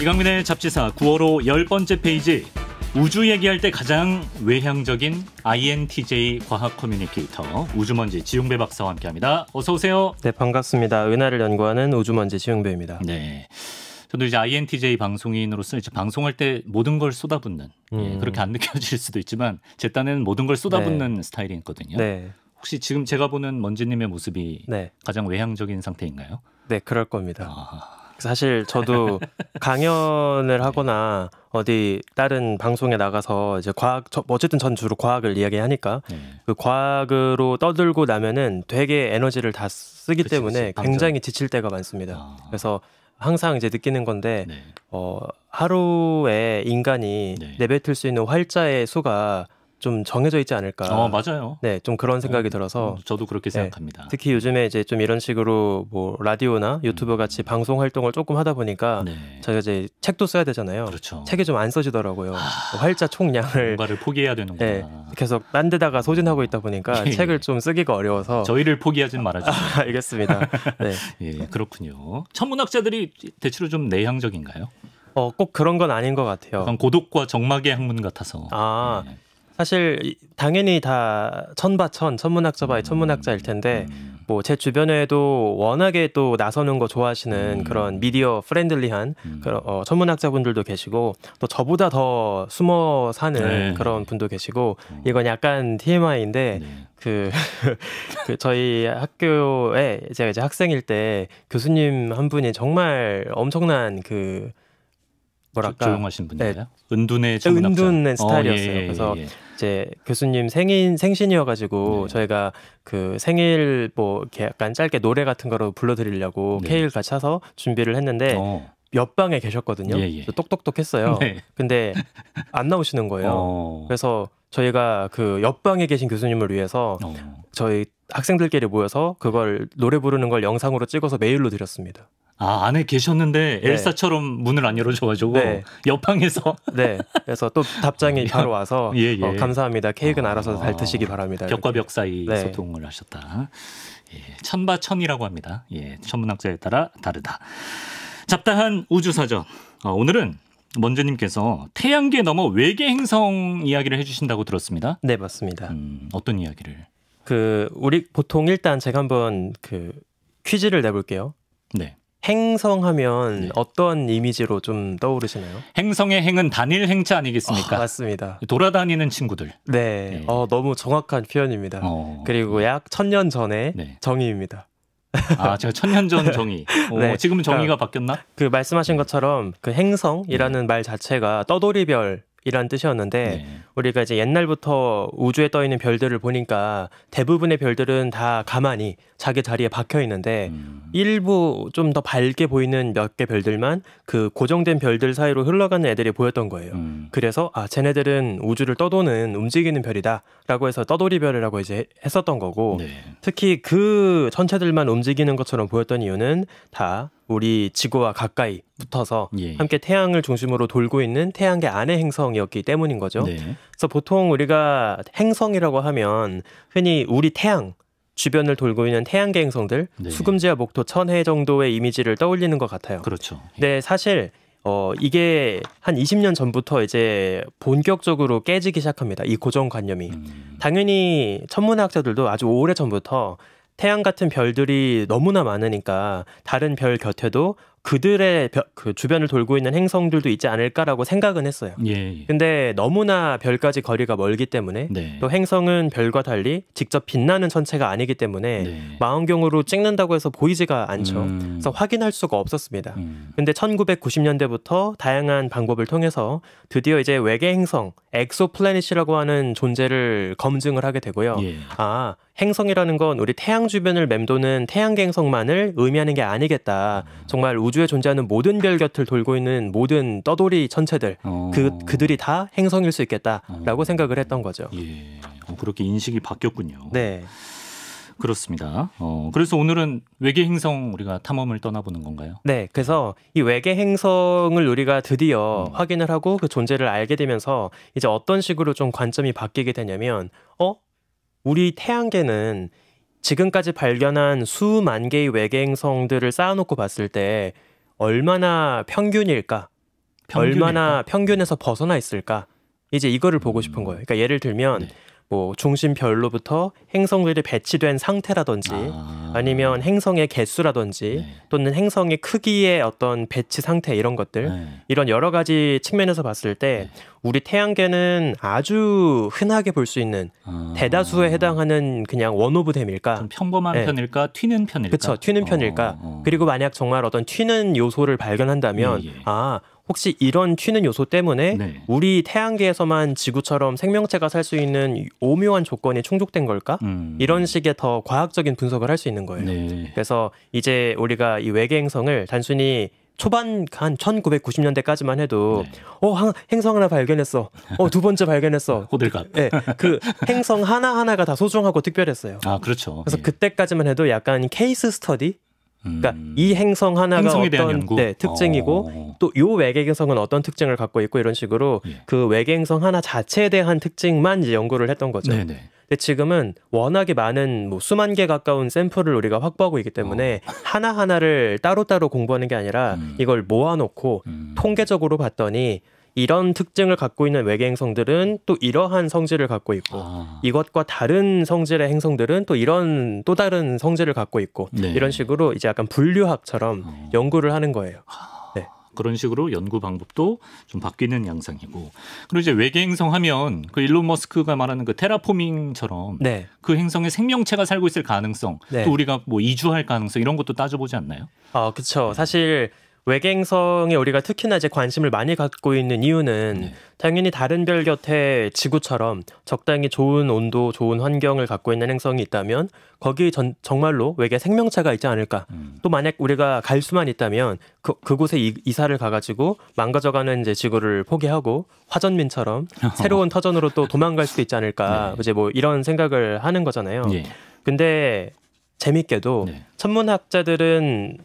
이강민의 잡지사 9월호 열 번째 페이지 우주 얘기할 때 가장 외향적인 INTJ 과학 커뮤니케이터 우주먼지 지용배 박사와 함께합니다. 어서 오세요. 네 반갑습니다. 은하를 연구하는 우주먼지 지용배입니다. 네. 저도 이제 INTJ 방송인으로서 이제 방송할 때 모든 걸 쏟아붓는 예, 음. 예, 그렇게 안 느껴질 수도 있지만 제 딴에는 모든 걸 쏟아붓는 네. 스타일이거든요. 있 네. 혹시 지금 제가 보는 먼지님의 모습이 네. 가장 외향적인 상태인가요? 네, 그럴 겁니다. 아. 사실 저도 강연을 하거나 어디 다른 방송에 나가서 이제 과학 저, 어쨌든 전 주로 과학을 이야기하니까 네. 그 과학으로 떠들고 나면은 되게 에너지를 다 쓰기 그치, 때문에 그치, 굉장히 지칠 때가 많습니다. 아. 그래서 항상 이제 느끼는 건데 네. 어 하루에 인간이 네. 내뱉을 수 있는 활자의 수가 좀 정해져 있지 않을까. 어, 맞아요. 네, 좀 그런 생각이 어, 들어서 음, 저도 그렇게 네, 생각합니다. 네, 특히 요즘에 이제 좀 이런 식으로 뭐 라디오나 음. 유튜브 같이 음. 방송 활동을 조금 하다 보니까 네. 저희가 이제 책도 써야 되잖아요. 그렇죠. 책이 좀 안 써지더라고요. 하... 활자 총량을 뭔가를 포기해야 네, 되는구나. 네, 계속 딴 데다가 소진하고 있다 보니까 예, 예. 책을 좀 쓰기가 어려워서 저희를 포기하진 말아주세요. 아, 알겠습니다. 네. 예, 그렇군요. 천문학자들이 대체로 좀 내향적인가요? 어, 꼭 그런 건 아닌 것 같아요. 약간 고독과 정막의 학문 같아서. 아, 네. 사실 당연히 다 천바천 천문학자바의 음. 천문학자일 텐데 음. 뭐제 주변에도 워낙에 또 나서는 거 좋아하시는 음. 그런 미디어 프렌들리한 그런 어, 천문학자분들도 계시고 또 저보다 더 숨어 사는 네. 그런 분도 계시고 이건 약간 TMI인데 네. 그, 그 저희 학교에 제가 이제 학생일 때 교수님 한 분이 정말 엄청난 그 뭐랄까 조, 용하신 분이에요? 네. 은둔의 네, 청문자은둔 어, 스타일이었어요. 어, 예, 예, 그래서 예, 이제 교수님 생인 생신이어가지고 네. 저희가 그 생일 뭐 이렇게 약간 짧게 노래 같은 거로 불러드리려고 네. 케일크 같이 사서 준비를 했는데 어. 옆방에 계셨거든요. 예, 예. 똑똑똑했어요. 네. 근데 안 나오시는 거예요. 어. 그래서 저희가 그 옆방에 계신 교수님을 위해서 어. 저희 학생들끼리 모여서 그걸 노래 부르는 걸 영상으로 찍어서 메일로 드렸습니다. 아 안에 계셨는데 네. 엘사처럼 문을 안 열어줘가지고 네. 옆방에서 네 그래서 또 답장이 네. 바로 와서 예, 예. 어, 감사합니다 케이크는 아, 알아서 잘 드시기 바랍니다 벽과 벽 사이 네. 소통을 하셨다 예, 천바천이라고 합니다 예 천문학자에 따라 다르다 잡다한 우주사전 어, 오늘은 먼저님께서 태양계 넘어 외계 행성 이야기를 해주신다고 들었습니다 네 맞습니다 음, 어떤 이야기를 그 우리 보통 일단 제가 한번 그 퀴즈를 내볼게요. 네. 행성하면 네. 어떠한 이미지로 좀 떠오르시나요? 행성의 행은 단일 행차 아니겠습니까? 어, 맞습니다. 돌아다니는 친구들. 네. 네. 어, 너무 정확한 표현입니다. 어... 그리고 약 천년 전의 네. 정의입니다. 아, 제가 천년 전 네. 정의. 오, 네. 지금 정의가 그러니까 바뀌었나? 그 말씀하신 것처럼 그 행성이라는 네. 말 자체가 떠돌이별 이란 뜻이었는데 네. 우리가 이제 옛날부터 우주에 떠 있는 별들을 보니까 대부분의 별들은 다 가만히 자기 자리에 박혀 있는데 음. 일부 좀 더 밝게 보이는 몇 개 별들만 그 고정된 별들 사이로 흘러가는 애들이 보였던 거예요. 음. 그래서 아 쟤네들은 우주를 떠도는 움직이는 별이다라고 해서 떠돌이별이라고 이제 했었던 거고 네. 특히 그 천체들만 움직이는 것처럼 보였던 이유는 다 우리 지구와 가까이 붙어서 예. 함께 태양을 중심으로 돌고 있는 태양계 안의 행성이었기 때문인 거죠. 네. 그래서 보통 우리가 행성이라고 하면 흔히 우리 태양 주변을 돌고 있는 태양계 행성들 네. 수금지와 목토 천해 정도의 이미지를 떠올리는 것 같아요. 그렇죠. 네, 사실 어 이게 한 20년 전부터 이제 본격적으로 깨지기 시작합니다. 이 고정관념이 음. 당연히 천문학자들도 아주 오래 전부터 태양 같은 별들이 너무나 많으니까 다른 별 곁에도 그들의 그 주변을 돌고 있는 행성들도 있지 않을까라고 생각은 했어요. 예, 예, 근데 너무나 별까지 거리가 멀기 때문에 네. 또 행성은 별과 달리 직접 빛나는 천체가 아니기 때문에 네. 망원경으로 찍는다고 해서 보이지가 않죠. 음. 그래서 확인할 수가 없었습니다. 음. 근데 1990년대부터 다양한 방법을 통해서 드디어 이제 외계 행성 엑소플래닛이라고 하는 존재를 검증을 하게 되고요. 예. 아, 행성이라는 건 우리 태양 주변을 맴도는 태양계 행성만을 의미하는 게 아니겠다. 음. 정말 우주 우주에 존재하는 모든 별 곁을 돌고 있는 모든 떠돌이 천체들 어. 그 그들이 다 행성일 수 있겠다라고 어. 생각을 했던 거죠. 예. 어, 그렇게 인식이 바뀌었군요. 네. 그렇습니다. 어, 그래서 오늘은 외계 행성 우리가 탐험을 떠나보는 건가요? 네, 그래서 이 외계 행성을 우리가 드디어 음. 확인을 하고 그 존재를 알게 되면서 이제 어떤 식으로 좀 관점이 바뀌게 되냐면, 어? 우리 태양계는 지금까지 발견한 수만 개의 외계 행성들을 쌓아놓고 봤을 때 얼마나 평균일까? 평균일까? 얼마나 평균에서 벗어나 있을까? 이제 이거를 보고 싶은 거예요. 그러니까 예를 들면 네. 뭐 중심별로부터 행성들이 배치된 상태라든지 아. 니면 행성의 개수라든지 네. 또는 행성의 크기의 어떤 배치 상태 이런 것들 네. 이런 여러 가지 측면에서 봤을 때 네. 우리 태양계는 아주 흔하게 볼 수 있는 아. 대다수에 해당하는 그냥 원 오브 댐일까 평범한 네. 편일까 튀는 편일까 그쵸 튀는 편일까 어, 어. 그리고 만약 정말 어떤 튀는 요소를 발견한다면 예, 예. 아 혹시 이런 튀는 요소 때문에 네. 우리 태양계에서만 지구처럼 생명체가 살 수 있는 오묘한 조건이 충족된 걸까? 음. 이런 식의 더 과학적인 분석을 할 수 있는 거예요. 네. 그래서 이제 우리가 이 외계 행성을 단순히 초반 한 1990년대까지만 해도 네. 어 행성 하나 발견했어. 어 두 번째 발견했어. 호들갑. 네, 그 행성 하나 하나가 다 소중하고 특별했어요. 아 그렇죠. 그래서 예. 그때까지만 해도 약간 케이스 스터디 그러니까 음. 이 행성 하나가 어떤 네, 특징이고 어. 또요 외계 행성은 어떤 특징을 갖고 있고 이런 식으로 예. 그 외계 행성 하나 자체에 대한 특징만 이제 연구를 했던 거죠. 네네. 근데 지금은 워낙에 많은 뭐 수만 개 가까운 샘플을 우리가 확보하고 있기 때문에 어. 하나 하나를 따로 따로 공부하는 게 아니라 음. 이걸 모아놓고 음. 통계적으로 봤더니 이런 특징을 갖고 있는 외계 행성들은 또 이러한 성질을 갖고 있고 아. 이것과 다른 성질의 행성들은 또 이런 또 다른 성질을 갖고 있고 네. 이런 식으로 이제 약간 분류학처럼 어. 연구를 하는 거예요. 아. 네. 그런 식으로 연구 방법도 좀 바뀌는 양상이고 그리고 이제 외계 행성 하면 그 일론 머스크가 말하는 그 테라포밍처럼 네. 그 행성에 생명체가 살고 있을 가능성 네. 또 우리가 뭐 이주할 가능성 이런 것도 따져보지 않나요? 아 그렇죠. 사실 외계행성에 우리가 특히나 이제 관심을 많이 갖고 있는 이유는 네. 당연히 다른 별 곁에 지구처럼 적당히 좋은 온도, 좋은 환경을 갖고 있는 행성이 있다면 거기 전, 정말로 외계 생명체가 있지 않을까. 음. 또 만약 우리가 갈 수만 있다면 그, 그곳에 이, 이사를 가가지고 망가져가는 이제 지구를 포기하고 화전민처럼 새로운 터전으로 또 도망갈 수도 있지 않을까. 네. 이제 뭐 이런 생각을 하는 거잖아요. 네. 근데 재밌게도 네. 천문학자들은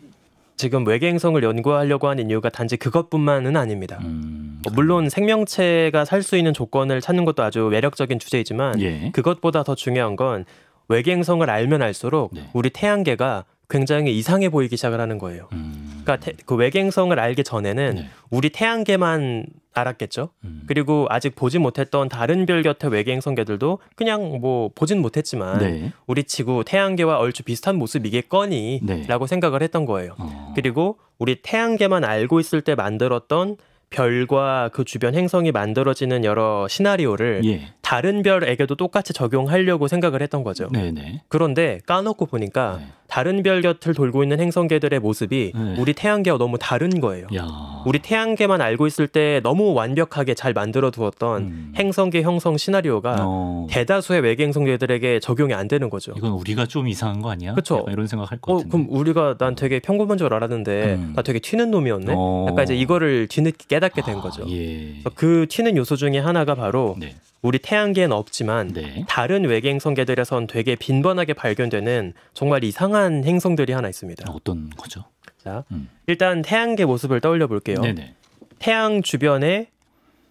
지금 외계 행성을 연구하려고 하는 이유가 단지 그것뿐만은 아닙니다. 음, 어, 물론 생명체가 살 수 있는 조건을 찾는 것도 아주 매력적인 주제이지만 예. 그것보다 더 중요한 건 외계 행성을 알면 알수록 네. 우리 태양계가 굉장히 이상해 보이기 시작을 하는 거예요. 음. 그러니까 태, 그 외계 행성을 알기 전에는 네. 우리 태양계만 알았겠죠. 음. 그리고 아직 보지 못했던 다른 별 곁의 외계행 성계들도 그냥 뭐 보진 못했지만 네. 우리 지구 태양계와 얼추 비슷한 모습이겠거니라고 네. 생각을 했던 거예요. 어. 그리고 우리 태양계만 알고 있을 때 만들었던 별과 그 주변 행성이 만들어지는 여러 시나리오를 예. 다른 별에게도 똑같이 적용하려고 생각을 했던 거죠. 네네. 네. 그런데 까놓고 보니까 네. 다른 별 곁을 돌고 있는 행성계들의 모습이 네. 우리 태양계와 너무 다른 거예요. 야. 우리 태양계만 알고 있을 때 너무 완벽하게 잘 만들어 두었던 음. 행성계 형성 시나리오가 어. 대다수의 외계 행성계들에게 적용이 안 되는 거죠. 이건 우리가 좀 이상한 거 아니야? 그렇죠. 이런 생각할 것 어, 같은데. 그럼 우리가 난 되게 평범한 줄 알았는데 음. 나 되게 튀는 놈이었네. 어. 약간 이제 이거를 뒤늦게 깨닫게 된 아, 거죠. 아, 예. 그 튀는 요소 중에 하나가 바로 네. 우리 태양계엔 없지만 네. 다른 외계 행성계들에선 되게 빈번하게 발견되는 정말 이상한 행성들이 하나 있습니다. 어떤 거죠? 자, 음. 일단 태양계 모습을 떠올려 볼게요. 네네. 네. 태양 주변에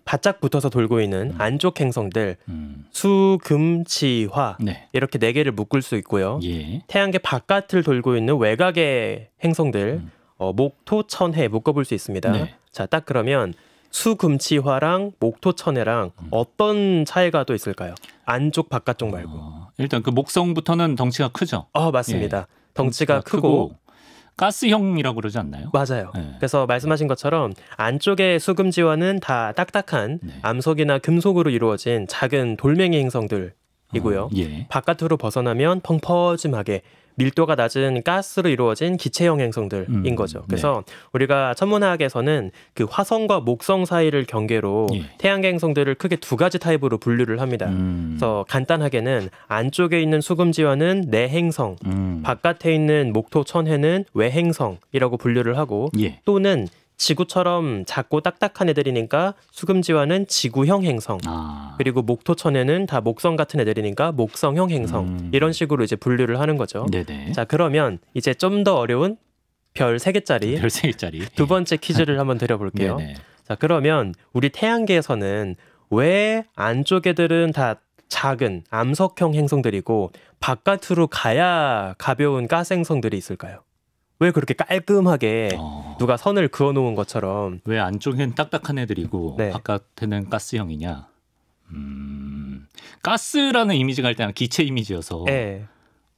바짝 붙어서 돌고 있는 음. 안쪽 행성들 음. 수, 금, 치화 네. 이렇게 네 개를 묶을 수 있고요. 예. 태양계 바깥을 돌고 있는 외곽의 행성들 음. 어, 목, 토, 천해 묶어볼 수 있습니다. 네. 자, 딱 그러면 수금치화랑 목토천해랑 음. 어떤 차이가 또 있을까요? 안쪽 바깥쪽 말고. 어, 일단 그 목성부터는 덩치가 크죠. 어 맞습니다. 예. 덩치가, 덩치가, 크고, 크고. 가스형이라고 그러지 않나요? 맞아요. 네. 그래서 말씀하신 것처럼 안쪽의 수금지와는 다 딱딱한 네. 암석이나 금속으로 이루어진 작은 돌멩이 행성들이고요. 어, 예. 바깥으로 벗어나면 펑퍼짐하게 밀도가 낮은 가스로 이루어진 기체형 행성들인 음, 네. 거죠. 그래서 네. 우리가 천문학에서는 그 화성과 목성 사이를 경계로 예. 태양계 행성들을 크게 두 가지 타입으로 분류를 합니다. 음. 그래서 간단하게는 안쪽에 있는 수금지와는 내행성, 음. 바깥에 있는 목토 천해는 외행성이라고 분류를 하고 예. 또는 지구처럼 작고 딱딱한 애들이니까 수금지와는 지구형 행성. 아. 그리고 목토천에는 다 목성 같은 애들이니까 목성형 행성. 음. 이런 식으로 이제 분류를 하는 거죠. 네네. 자, 그러면 이제 좀 더 어려운 별 세개짜리별 3개짜리. 두 번째 퀴즈를 한번 드려볼게요. 자, 그러면 우리 태양계에서는 왜 안쪽 애들은 다 작은 암석형 행성들이고 바깥으로 가야 가벼운 가스 행성들이 있을까요? 왜 그렇게 깔끔하게 어. 누가 선을 그어놓은 것처럼 왜 안쪽엔 딱딱한 애들이고 네. 바깥에는 가스형이냐? 음, 가스라는 이미지가 일단 기체 이미지여서 네.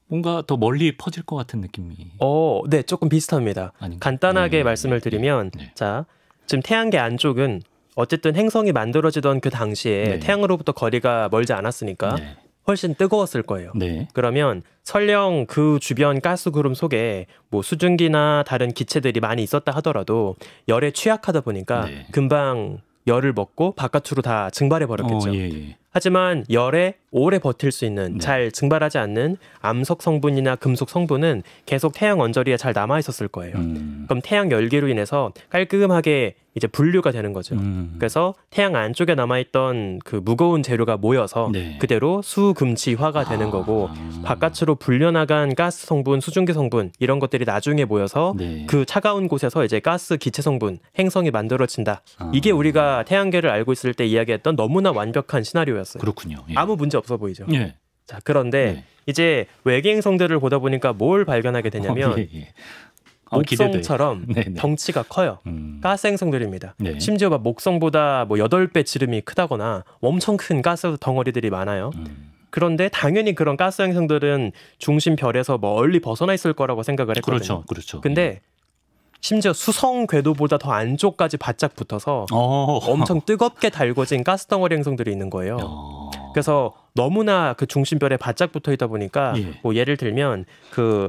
뭔가 더 멀리 퍼질 것 같은 느낌이. 어, 네, 조금 비슷합니다. 아닌가? 간단하게 네, 말씀을 드리면, 네. 자, 지금 태양계 안쪽은 어쨌든 행성이 만들어지던 그 당시에 네. 태양으로부터 거리가 멀지 않았으니까 네. 훨씬 뜨거웠을 거예요. 네. 그러면 설령 그 주변 가스구름 속에 뭐 수증기나 다른 기체들이 많이 있었다 하더라도 열에 취약하다 보니까 네. 금방 열을 먹고 바깥으로 다 증발해 버렸겠죠. 어, 예, 예. 하지만 열에 오래 버틸 수 있는 네. 잘 증발하지 않는 암석 성분이나 금속 성분은 계속 태양 언저리에 잘 남아 있었을 거예요. 음. 그럼 태양 열기로 인해서 깔끔하게 이제 분류가 되는 거죠. 음. 그래서 태양 안쪽에 남아 있던 그 무거운 재료가 모여서 네. 그대로 수금지화가 아. 되는 거고 아. 바깥으로 불려나간 가스 성분, 수증기 성분 이런 것들이 나중에 모여서 네. 그 차가운 곳에서 이제 가스 기체 성분 행성이 만들어진다. 아. 이게 우리가 태양계를 알고 있을 때 이야기했던 너무나 완벽한 시나리오였어요. 거였어요. 그렇군요. 예. 아무 문제 없어 보이죠. 예. 자 그런데 예. 이제 외계행 성들을 보다 보니까 뭘 발견하게 되냐면 어, 아, 목성처럼 네 덩치가 커요. 음. 가스행성들입니다. 네. 심지어 막 목성보다 뭐 여덟 배 지름이 크다거나 엄청 큰 가스 덩어리들이 많아요. 음. 그런데 당연히 그런 가스행성들은 중심 별에서 멀리 벗어나 있을 거라고 생각을 했거든요. 그렇죠, 그렇죠. 근데 예. 심지어 수성 궤도보다 더 안쪽까지 바짝 붙어서 오. 어. 엄청 뜨겁게 달궈진 가스 덩어리 행성들이 있는 거예요. 오. 그래서 너무나 그 중심별에 바짝 붙어 있다 보니까 예. 뭐 예를 들면 그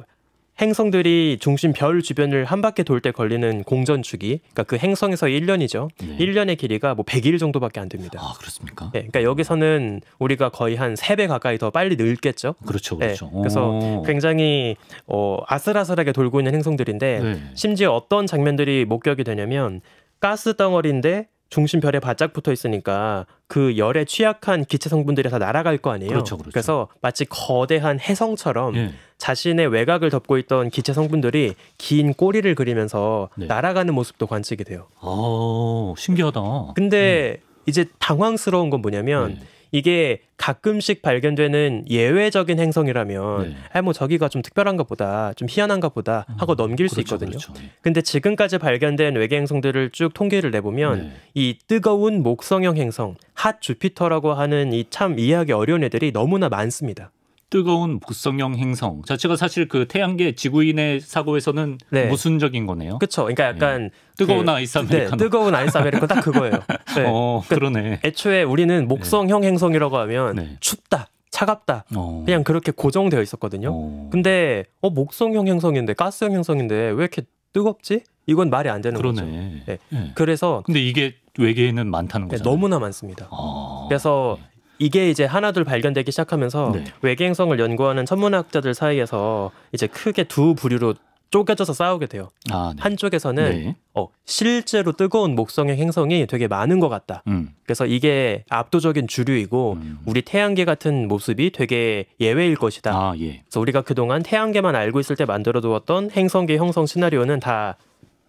행성들이 중심 별 주변을 한 바퀴 돌 때 걸리는 공전 주기, 그러니까 그 행성에서 1년이죠. 네. 1년의 길이가 뭐 100일 정도밖에 안 됩니다. 아 그렇습니까? 네, 그러니까 여기서는 우리가 거의 한 3배 가까이 더 빨리 늙겠죠. 그렇죠, 네, 그렇죠. 네, 그래서 굉장히 어, 아슬아슬하게 돌고 있는 행성들인데 네. 심지어 어떤 장면들이 목격이 되냐면 가스 덩어리인데 중심 별에 바짝 붙어 있으니까 그 열에 취약한 기체 성분들이 다 날아갈 거 아니에요. 그렇죠, 그렇죠. 그래서 마치 거대한 해성처럼 예. 자신의 외곽을 덮고 있던 기체 성분들이 긴 꼬리를 그리면서 네. 날아가는 모습도 관측이 돼요. 아, 신기하다. 근데 음. 이제 당황스러운 건 뭐냐면 네. 이게 가끔씩 발견되는 예외적인 행성이라면 네. 아뭐 저기가 좀 특별한가 보다 좀 희한한가 보다 음. 하고 음, 넘길 그렇죠, 수 있거든요 그렇죠. 네. 근데 지금까지 발견된 외계 행성들을 쭉 통계를 내보면 네. 이 뜨거운 목성형 행성 핫 주피터라고 하는 이 참 이해하기 어려운 애들이 너무나 많습니다 뜨거운 목성형 행성 자체가 사실 그 태양계 지구인의 사고에서는 네. 모순적인 거네요. 그렇죠. 그러니까 예. 약간 그, 뜨거운 아이스 네, 아메리카노. 네, 뜨거운 아이스 아메리카노 딱 그거예요. 네. 어, 그러니까 그러네. 그러니 애초에 우리는 네. 목성형 행성이라고 하면 네. 춥다. 차갑다. 어. 그냥 그렇게 고정되어 있었거든요. 어. 근데 어 목성형 행성인데 가스형 행성인데 왜 이렇게 뜨겁지? 이건 말이 안 되는 그러네. 거죠. 네. 네. 그래서 근데 이게 외계에는 많다는 거죠. 네, 너무나 많습니다. 아. 그래서 이게 이제 하나둘 발견되기 시작하면서 네. 외계행성을 연구하는 천문학자들 사이에서 이제 크게 두 부류로 쪼개져서 싸우게 돼요. 아, 네. 한쪽에서는 네. 어, 실제로 뜨거운 목성의 행성이 되게 많은 것 같다. 음. 그래서 이게 압도적인 주류이고 음. 우리 태양계 같은 모습이 되게 예외일 것이다. 아, 예. 그래서 우리가 그동안 태양계만 알고 있을 때 만들어두었던 행성계 형성 시나리오는 다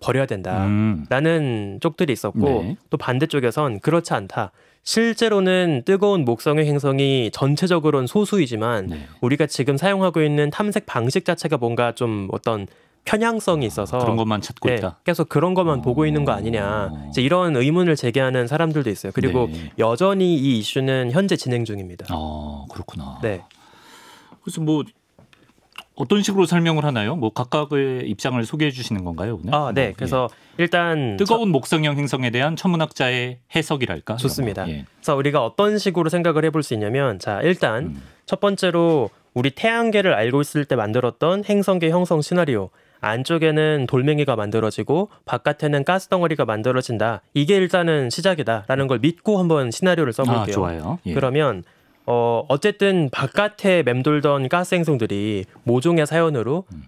버려야 된다라는 음. 쪽들이 있었고 네. 또 반대쪽에선 그렇지 않다. 실제로는 뜨거운 목성의 행성이 전체적으로는 소수이지만 네. 우리가 지금 사용하고 있는 탐색 방식 자체가 뭔가 좀 어떤 편향성이 아, 있어서 그런 것만 찾고 네, 있다. 계속 그런 것만 오. 보고 있는 거 어. 아니냐. 이제 이런 의문을 제기하는 사람들도 있어요. 그리고 네. 여전히 이 이슈는 현재 진행 중입니다. 아 그렇구나. 네. 그래서 뭐 어떤 식으로 설명을 하나요? 뭐 각각의 입장을 소개해 주시는 건가요 오늘? 아, 네. 예. 그래서 일단 뜨거운 목성형 행성에 대한 천문학자의 해석이랄까? 좋습니다. 예. 그래서 우리가 어떤 식으로 생각을 해볼 수 있냐면, 자 일단 음. 첫 번째로 우리 태양계를 알고 있을 때 만들었던 행성계 형성 시나리오. 안쪽에는 돌멩이가 만들어지고 바깥에는 가스 덩어리가 만들어진다. 이게 일단은 시작이다라는 걸 믿고 한번 시나리오를 써볼게요. 아, 좋아요. 예. 그러면 어, 어쨌든 바깥에 맴돌던 가스 행성들이 모종의 사연으로 음.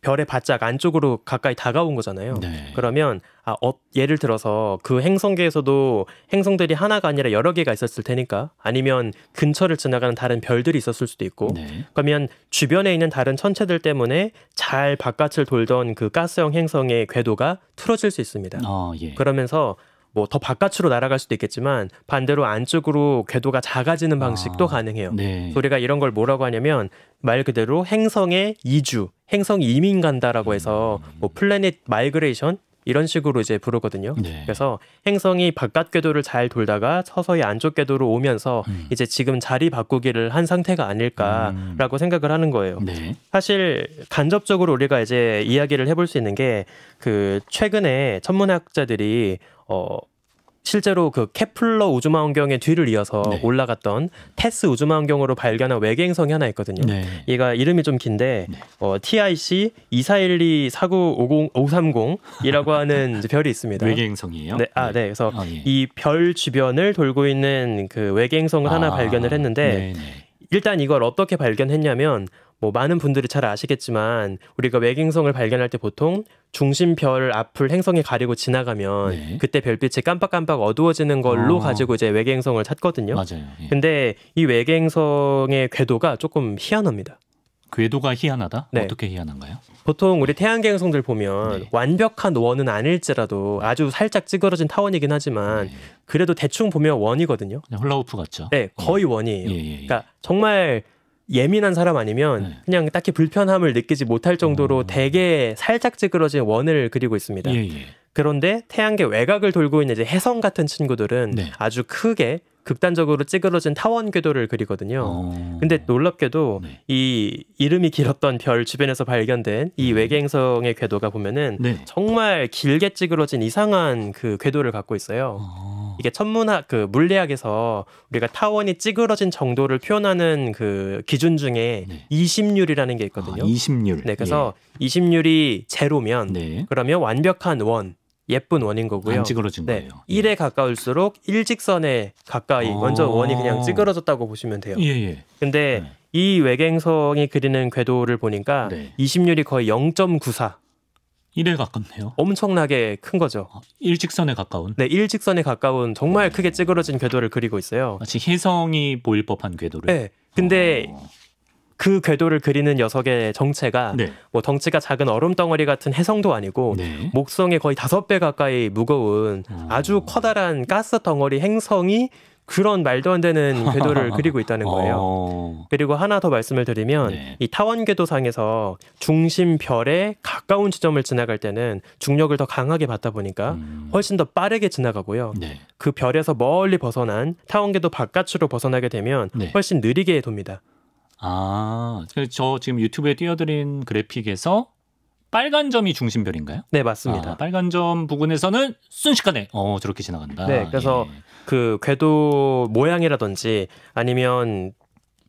별의 바짝 안쪽으로 가까이 다가온 거잖아요. 네. 그러면 아, 어, 예를 들어서 그 행성계에서도 행성들이 하나가 아니라 여러 개가 있었을 테니까 아니면 근처를 지나가는 다른 별들이 있었을 수도 있고 네. 그러면 주변에 있는 다른 천체들 때문에 잘 바깥을 돌던 그 가스형 행성의 궤도가 틀어질 수 있습니다. 어, 예. 그러면서 뭐더 바깥으로 날아갈 수도 있겠지만 반대로 안쪽으로 궤도가 작아지는 아, 방식도 아, 가능해요. 네. 우리가 이런 걸 뭐라고 하냐면 말 그대로 행성의 이주, 행성 이민 간다라고 해서 음. 뭐 플래닛 마이그레이션 이런 식으로 이제 부르거든요. 네. 그래서 행성이 바깥 궤도를 잘 돌다가 서서히 안쪽 궤도로 오면서 음. 이제 지금 자리 바꾸기를 한 상태가 아닐까라고 음. 생각을 하는 거예요. 네. 사실 간접적으로 우리가 이제 이야기를 해볼 수 있는 게 그 최근에 천문학자들이 어 실제로 그 케플러 우주망원경의 뒤를 이어서 네. 올라갔던 테스 우주망원경으로 발견한 외계행성이 하나 있거든요. 네. 얘가 이름이 좀 긴데 네. 어, TIC 2412 4950 530이라고 하는 별이 있습니다. 외계행성이에요? 네, 아, 네. 네. 그래서 아, 예. 이별 주변을 돌고 있는 그 외계행성을 아, 하나 발견을 했는데 네, 네. 일단 이걸 어떻게 발견했냐면 뭐 많은 분들이 잘 아시겠지만 우리가 외행성을 발견할 때 보통 중심별 앞을 행성이 가리고 지나가면 네. 그때 별빛이 깜빡깜빡 어두워지는 걸로 아. 가지고 이제 외계행성을 찾거든요. 맞아요. 예. 근데 이 외계행성의 궤도가 조금 희한합니다. 궤도가 희한하다? 네. 어떻게 희한한가요? 보통 우리 태양계 행성들 보면 네. 완벽한 원은 아닐지라도 아주 살짝 찌그러진 타원이긴 하지만 네. 그래도 대충 보면 원이거든요. 홀라우프 같죠? 네, 거의 예. 원이에요. 예, 예, 예, 그러니까 정말 예민한 사람 아니면 네. 그냥 딱히 불편함을 느끼지 못할 정도로 오. 음. 되게 살짝 찌그러진 원을 그리고 있습니다. 예, 예. 그런데 태양계 외곽을 돌고 있는 이제 해성 같은 친구들은 네. 아주 크게 극단적으로 찌그러진 타원 궤도를 그리거든요. 오. 어. 근데 놀랍게도 네. 이 이름이 길었던 별 주변에서 발견된 이 네. 외계행성의 궤도가 보면은 네. 정말 길게 찌그러진 이상한 그 궤도를 갖고 있어요. 오. 어. 이게 천문학 그 물리학에서 우리가 타원이 찌그러진 정도를 표현하는 그 기준 중에 네. 이심률이라는 게 있거든요. 아, 이심률. 네, 그래서 예. 이심률이 제로면 네. 그러면 완벽한 원 예쁜 원인 거고요. 안 찌그러진 네. 거예요. 1에 예. 가까울수록 일직선에 가까이 어. 먼저 원이 그냥 찌그러졌다고 보시면 돼요. 예, 예. 근데 네. 이 외갱성이 그리는 궤도를 보니까 네. 이심률이 거의 0.94 1에 가깝네요. 엄청나게 큰 거죠. 아, 일직선에 가까운. 네, 일직선에 가까운 정말 네. 크게 찌그러진 궤도를 그리고 있어요. 마치 혜성이 보일 법한 궤도를. 네. 근데 어... 그 궤도를 그리는 녀석의 정체가 네. 뭐 덩치가 작은 얼음 덩어리 같은 해성도 아니고 네. 목성의 거의 다섯 배 가까이 무거운 어. 아주 커다란 가스 덩어리 행성이 그런 말도 안 되는 궤도를 그리고 있다는 거예요. 어. 그리고 하나 더 말씀을 드리면 네. 이 타원 궤도상에서 중심 별에 가까운 지점을 지나갈 때는 중력을 더 강하게 받다 보니까 음. 훨씬 더 빠르게 지나가고요. 네. 그 별에서 멀리 벗어난 타원 궤도 바깥으로 벗어나게 되면 네. 훨씬 느리게 돕니다. 아, 저 지금 유튜브에 띄워드린 그래픽에서 빨간 점이 중심별인가요? 네, 맞습니다. 아, 빨간 점 부근에서는 순식간에 어 저렇게 지나간다. 네, 그래서 예. 그 궤도 모양이라든지 아니면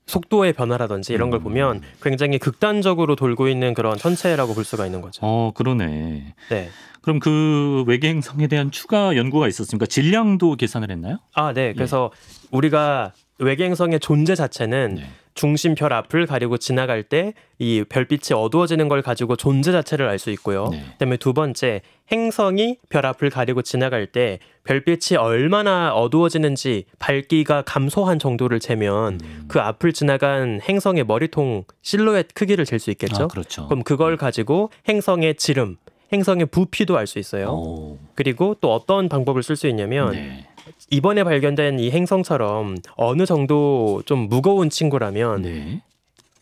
속도의 변화라든지 이런 걸 음. 보면 굉장히 극단적으로 돌고 있는 그런 천체라고 볼 수가 있는 거죠. 어, 그러네. 네. 그럼 그 외계 행성에 대한 추가 연구가 있었습니까? 질량도 계산을 했나요? 아, 네. 예. 그래서 예. 우리가 외계행성의 존재 자체는 네. 중심 별 앞을 가리고 지나갈 때 이 별빛이 어두워지는 걸 가지고 존재 자체를 알 수 있고요. 네. 그다음에 두 번째 행성이 별 앞을 가리고 지나갈 때 별빛이 얼마나 어두워지는지 밝기가 감소한 정도를 재면 음. 그 앞을 지나간 행성의 머리통 실루엣 크기를 잴 수 있겠죠. 아, 그렇죠. 그럼 그걸 가지고 행성의 지름, 행성의 부피도 알 수 있어요. 오. 그리고 또 어떤 방법을 쓸 수 있냐면 네. 이번에 발견된 이 행성처럼 어느 정도 좀 무거운 친구라면 네.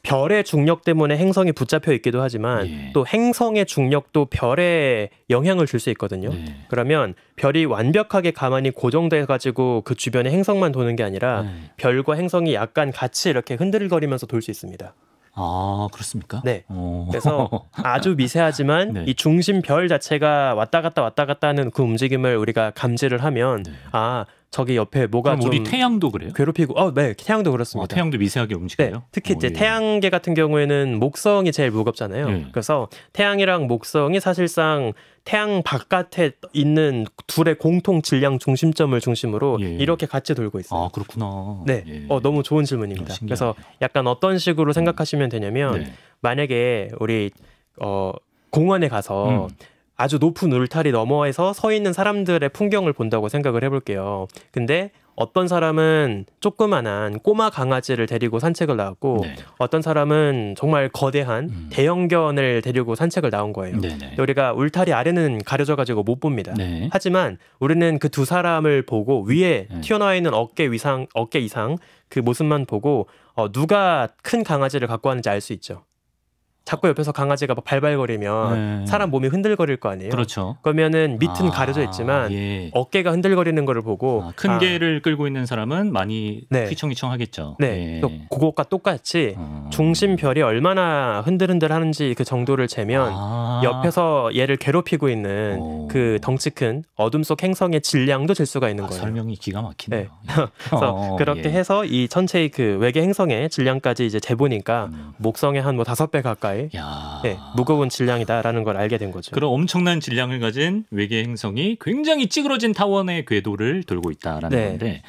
별의 중력 때문에 행성이 붙잡혀 있기도 하지만 네. 또 행성의 중력도 별에 영향을 줄 수 있거든요. 네. 그러면 별이 완벽하게 가만히 고정돼 가지고 그 주변에 행성만 도는 게 아니라 네. 별과 행성이 약간 같이 이렇게 흔들거리면서 돌 수 있습니다. 아 그렇습니까? 네. 오. 어. 그래서 아주 미세하지만 네. 이 중심 별 자체가 왔다 갔다 왔다 갔다 하는 그 움직임을 우리가 감지를 하면 네. 아 저기 옆에 뭐가 좀 우리 태양도 그래요? 괴롭히고 어, 네. 태양도 그렇습니다. 어, 태양도 미세하게 움직여요. 네, 특히 오, 이제 예. 태양계 같은 경우에는 목성이 제일 무겁잖아요. 예. 그래서 태양이랑 목성이 사실상 태양 바깥에 있는 둘의 공통 질량 중심점을 중심으로 예. 이렇게 같이 돌고 있어요. 아, 그렇구나. 네. 예. 어, 너무 좋은 질문입니다. 신 그래서 약간 어떤 식으로 음. 생각하시면 되냐면 네. 만약에 우리 어 공원에 가서 음. 아주 높은 울타리 너머에서 서 있는 사람들의 풍경을 본다고 생각을 해볼게요. 근데 어떤 사람은 조그만한 꼬마 강아지를 데리고 산책을 나왔고 네. 어떤 사람은 정말 거대한 음. 대형견을 데리고 산책을 나온 거예요. 네네. 네. 우리가 울타리 아래는 가려져 가지고 못 봅니다. 네. 하지만 우리는 그 두 사람을 보고 위에 네. 튀어나와 있는 어깨 위상 어깨 이상 그 모습만 보고 어, 누가 큰 강아지를 갖고 왔는지 알 수 있죠. 자꾸 옆에서 강아지가 막 발발거리면 네. 사람 몸이 흔들거릴 거 아니에요. 그렇죠. 그러면은 밑은 아, 가려져 있지만 예. 어깨가 흔들거리는 거를 보고 아, 큰 아. 개를 끌고 있는 사람은 많이 네. 휘청휘청하겠죠. 네. 예. 그것과 똑같이 어. 중심별이 얼마나 흔들흔들하는지 그 정도를 재면 아. 옆에서 얘를 괴롭히고 있는 오. 그 덩치 큰 어둠 속 행성의 질량도 잴 수가 있는 아, 거예요. 설명이 기가 막히네요. 네. 그래서 어, 어, 어, 그렇게 예. 해서 이 천체의 그 외계 행성의 질량까지 이제 재보니까 음. 목성의 한 뭐 다섯 배 가까이 가까 네, 예, 무거운 질량이다라는 걸 알게 된 거죠. 그런 엄청난 질량을 가진 외계 행성이 굉장히 찌그러진 타원의 궤도를 돌고 있다라는 네. 건데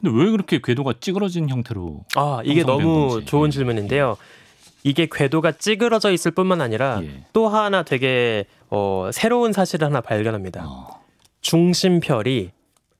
근데 왜 그렇게 궤도가 찌그러진 형태로 아 이게 너무 건지. 좋은 질문인데요. 이게 궤도가 찌그러져 있을 뿐만 아니라 예. 또 하나 되게 어, 새로운 사실을 하나 발견합니다. 어. 중심별이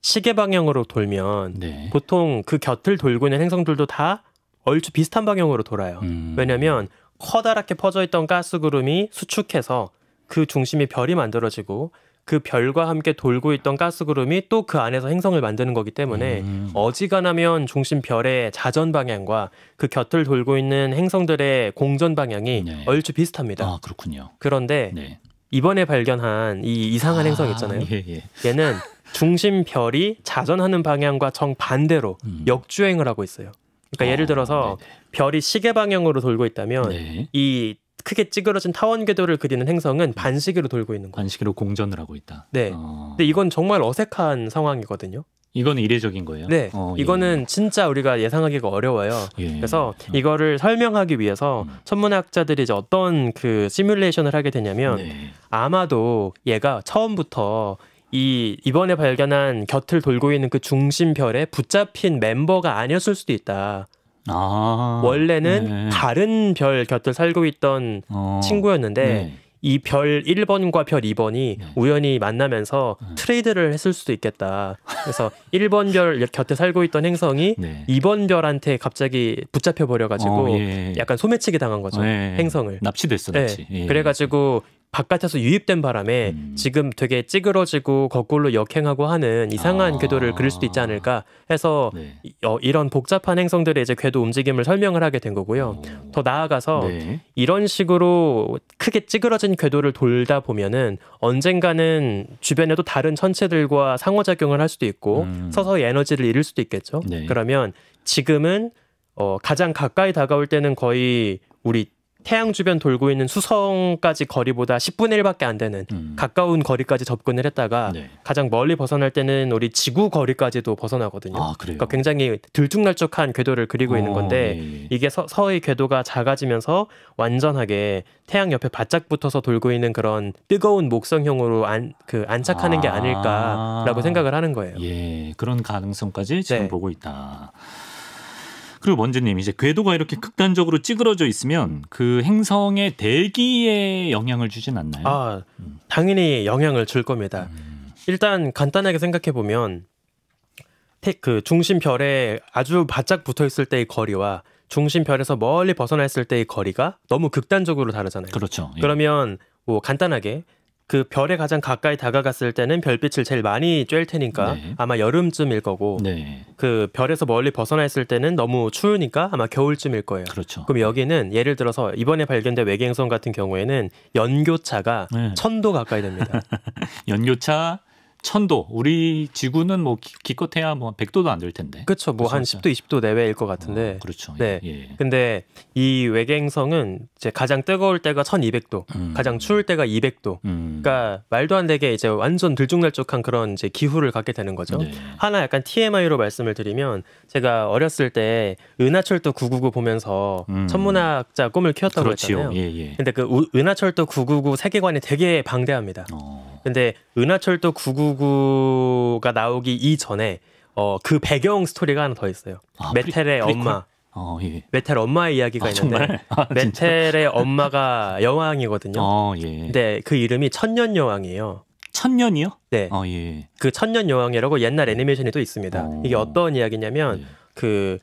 시계 방향으로 돌면 네. 보통 그 곁을 돌고 있는 행성들도 다 얼추 비슷한 방향으로 돌아요. 음. 왜냐하면 커다랗게 퍼져 있던 가스 구름이 수축해서 그 중심이 별이 만들어지고 그 별과 함께 돌고 있던 가스 구름이 또 그 안에서 행성을 만드는 거기 때문에 음. 어지간하면 중심 별의 자전 방향과 그 곁을 돌고 있는 행성들의 공전 방향이 네. 얼추 비슷합니다. 아, 그렇군요. 그런데 네. 이번에 발견한 이 이상한 아, 행성 있잖아요. 예, 예. 얘는 중심 별이 자전하는 방향과 정반대로 음. 역주행을 하고 있어요. 그러니까 어, 예를 아, 들어서 네네. 네. 별이 시계 방향으로 돌고 있다면 네. 이 크게 찌그러진 타원 궤도를 그리는 행성은 음. 반시계로 돌고 있는 거예요. 반시계로 공전을 하고 있다. 네. 어. 근데 이건 정말 어색한 상황이거든요. 이건 이례적인 거예요. 네, 어, 예. 이거는 예. 진짜 우리가 예상하기가 어려워요. 예. 그래서 어. 이거를 설명하기 위해서 음. 천문학자들이 이제 어떤 그 시뮬레이션을 하게 되냐면 네. 아마도 얘가 처음부터 이 이번에 발견한 곁을 돌고 있는 그 중심별에 붙잡힌 멤버가 아니었을 수도 있다. 아, 원래는 네. 다른 별 곁을 살고 있던 어, 친구였는데 네. 이별 1번과 별 2번이 네. 우연히 만나면서 네. 트레이드를 했을 수도 있겠다. 그래서 1번 별 곁에 살고 있던 행성이 네. 2번 별한테 갑자기 붙잡혀 버려 가지고 어, 예. 약간 소매치기 당한 거죠. 예. 행성을. 납치됐어, 네. 납치. 예. 그래 가지고 바깥에서 유입된 바람에 음. 지금 되게 찌그러지고 거꾸로 역행하고 하는 이상한 아. 궤도를 그릴 수도 있지 않을까 해서 네. 어, 이런 복잡한 행성들의 이제 궤도 움직임을 설명을 하게 된 거고요. 오. 더 나아가서 네. 이런 식으로 크게 찌그러진 궤도를 돌다 보면은 언젠가는 주변에도 다른 천체들과 상호작용을 할 수도 있고 음. 서서히 에너지를 잃을 수도 있겠죠. 네. 그러면 지금은 어, 가장 가까이 다가올 때는 거의 우리 태양 주변 돌고 있는 수성까지 거리보다 10분의 1밖에 안 되는 음. 가까운 거리까지 접근을 했다가 네. 가장 멀리 벗어날 때는 우리 지구 거리까지도 벗어나거든요. 아, 그러니까 굉장히 들쭉날쭉한 궤도를 그리고 어, 있는 건데 예, 예. 이게 서, 서의 궤도가 작아지면서 완전하게 태양 옆에 바짝 붙어서 돌고 있는 그런 뜨거운 목성형으로 안, 그 안착하는 게 아. 아닐까라고 생각을 하는 거예요. 예, 그런 가능성까지 지금 네. 보고 있다. 그리고 먼지님 이제 궤도가 이렇게 극단적으로 찌그러져 있으면 그 행성의 대기에 영향을 주진 않나요? 아 음. 당연히 영향을 줄 겁니다. 음. 일단 간단하게 생각해 보면 그 중심 별에 아주 바짝 붙어 있을 때의 거리와 중심 별에서 멀리 벗어나 있을 때의 거리가 너무 극단적으로 다르잖아요. 그렇죠. 예. 그러면 뭐 간단하게 그 별에 가장 가까이 다가갔을 때는 별빛을 제일 많이 쬐일 테니까 네. 아마 여름쯤일 거고 네. 그 별에서 멀리 벗어나 있을 때는 너무 추우니까 아마 겨울쯤일 거예요. 그렇죠. 그럼 여기는 예를 들어서 이번에 발견된 외계행성 같은 경우에는 연교차가 네. 천도 가까이 됩니다. 연교차 천도 우리 지구는 뭐 기, 껏해야뭐 100도도 안 될 텐데. 그렇죠. 뭐한 10도 20도 내외일 것 같은데. 어, 그렇죠. 네. 예, 예. 근데 이 외계행성은 이제 가장 뜨거울 때가 1200도, 음. 가장 추울 때가 200도. 음. 그러니까 말도 안 되게 이제 완전 들쭉날쭉한 그런 이제 기후를 갖게 되는 거죠. 네. 하나 약간 TMI로 말씀을 드리면 제가 어렸을 때 은하철도 999 보면서 음. 천문학자 꿈을 키웠다고 그렇지요. 했잖아요. 예, 예. 근데 그 은하철도 999 세계관이 되게 방대합니다. 어. 근데 은하철도 999가 나오기 이전에 어, 그 배경 스토리가 하나 더 있어요. 아, 메텔의 프리, 엄마. 어, 예, 예. 메텔 엄마의 이야기가 아, 있는데 아, 메텔의 엄마가 여왕이거든요. 어, 예. 근데 그 이름이 천년 여왕이에요. 천년이요? 네. 어, 예. 그 천년 여왕이라고 옛날 애니메이션이 또 있습니다. 어... 이게 어떤 이야기냐면 예. 그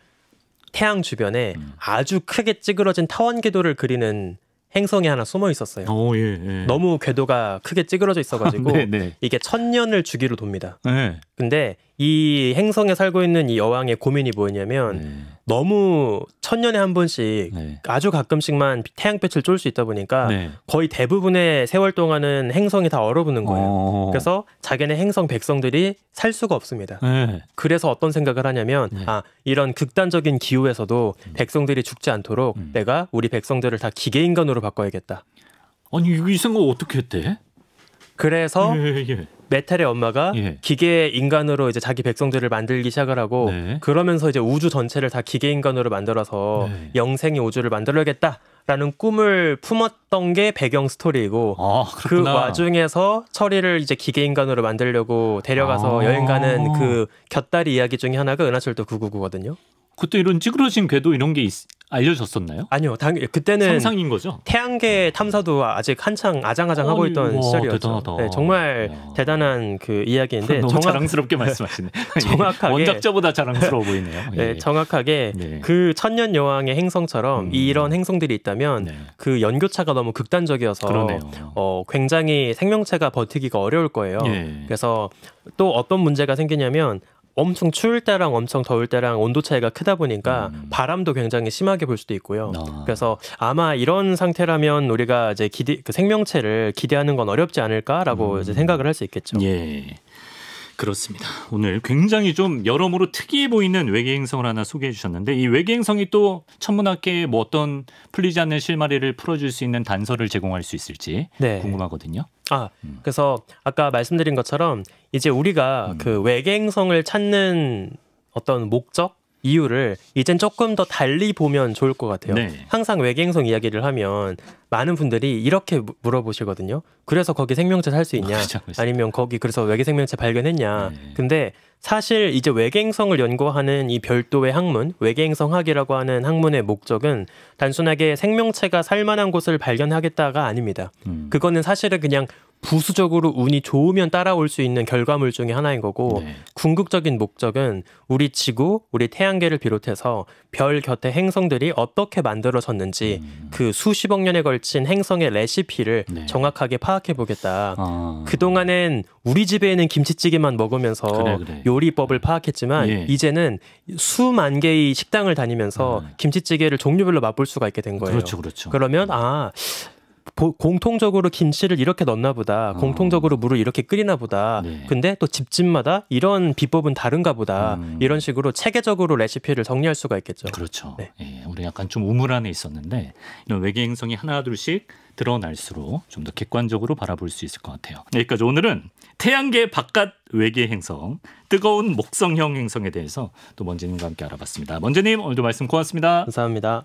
태양 주변에 음. 아주 크게 찌그러진 타원 궤도를 그리는 행성이 하나 숨어 있었어요. 오, 어, 예, 예. 너무 궤도가 크게 찌그러져 있어가지고 아, 이게 천 년을 주기로 돕니다. 예. 근데 이 행성에 살고 있는 이 여왕의 고민이 뭐였냐면 네. 너무 천년에 한 번씩 네. 아주 가끔씩만 태양빛을 쫄 수 있다 보니까 네. 거의 대부분의 세월 동안은 행성이 다 얼어붙는 거예요. 어... 그래서 자기네 행성 백성들이 살 수가 없습니다. 네. 그래서 어떤 생각을 하냐면 네. 아 이런 극단적인 기후에서도 음. 백성들이 죽지 않도록 음. 내가 우리 백성들을 다 기계 인간으로 바꿔야겠다. 아니 이 생각 어떻게 했대? 그래서 예, 예. 메탈의 엄마가 예. 기계 인간으로 이제 자기 백성들을 만들기 시작을 하고 네. 그러면서 이제 우주 전체를 다 기계 인간으로 만들어서 네. 영생의 우주를 만들어야겠다. 라는 꿈을 품었던 게 배경 스토리이고 아, 그 와중에서 철이를 이제 기계 인간으로 만들려고 데려가서 아. 여행 가는 그 곁다리 이야기 중에 하나가 은하철도 999거든요. 그때 이런 찌그러진 궤도 이런 게 있, 알려졌었나요? 아니요, 당, 그때는 상상인 거죠. 태양계 음. 탐사도 아직 한창 아장아장하고 있던 와, 시절이었죠. 네, 정말 와. 대단한 그 이야기인데 정확... 자랑스럽게 말씀하시네. 정확하게 원작자보다 자랑스러워 보이네요. 네, 예. 네, 정확하게 네. 그 천년 여왕의 행성처럼 음. 이런 행성들이 있다면 네. 그 연교차가 너무 극단적이어서 어, 굉장히 생명체가 버티기가 어려울 거예요. 예. 그래서 또 어떤 문제가 생기냐면 엄청 추울 때랑 엄청 더울 때랑 온도 차이가 크다 보니까 음. 바람도 굉장히 심하게 불 수도 있고요. 아. 그래서 아마 이런 상태라면 우리가 이제 기대 그 생명체를 기대하는 건 어렵지 않을까라고 음. 이제 생각을 할 수 있겠죠. 예. 그렇습니다. 오늘 굉장히 좀 여러모로 특이해 보이는 외계 행성을 하나 소개해 주셨는데 이 외계 행성이 또 천문학계에 뭐 어떤 풀리지 않는 실마리를 풀어줄 수 있는 단서를 제공할 수 있을지 네. 궁금하거든요. 아, 음. 그래서 아까 말씀드린 것처럼 이제 우리가 음. 그 외계 행성을 찾는 어떤 목적 이유를 이젠 조금 더 달리 보면 좋을 것 같아요. 네. 항상 외계행성 이야기를 하면 많은 분들이 이렇게 물어보시거든요. 그래서 거기 생명체 살 수 있냐? 그렇죠, 그렇죠. 아니면 거기 그래서 외계 생명체 발견했냐? 네. 근데 사실 이제 외계행성을 연구하는 이 별도의 학문, 외계행성학이라고 하는 학문의 목적은 단순하게 생명체가 살 만한 곳을 발견하겠다가 아닙니다. 음. 그거는 사실은 그냥 부수적으로 운이 좋으면 따라올 수 있는 결과물 중의 하나인 거고 네. 궁극적인 목적은 우리 지구, 우리 태양계를 비롯해서 별곁에 행성들이 어떻게 만들어졌는지 음. 그 수십억 년에 걸친 행성의 레시피를 네. 정확하게 파악해 보겠다. 아. 그동안엔 우리 집에 있는 김치찌개만 먹으면서 그래, 그래. 요리법을 네. 파악했지만 예. 이제는 수만 개의 식당을 다니면서 아. 김치찌개를 종류별로 맛볼 수가 있게 된 거예요. 그렇죠, 그렇죠. 그러면 네. 아 보, 공통적으로 김치를 이렇게 넣나 보다. 아. 공통적으로 물을 이렇게 끓이나 보다. 네. 근데 또 집집마다 이런 비법은 다른가 보다. 음. 이런 식으로 체계적으로 레시피를 정리할 수가 있겠죠. 그렇죠. 네. 예, 우리 약간 좀 우물 안에 있었는데 이런 외계 행성이 하나 둘씩 드러날수록 좀 더 객관적으로 바라볼 수 있을 것 같아요. 네, 여기까지 오늘은 태양계 바깥 외계 행성, 뜨거운 목성형 행성에 대해서 또 먼지님과 함께 알아봤습니다. 먼지님 오늘도 말씀 고맙습니다. 감사합니다.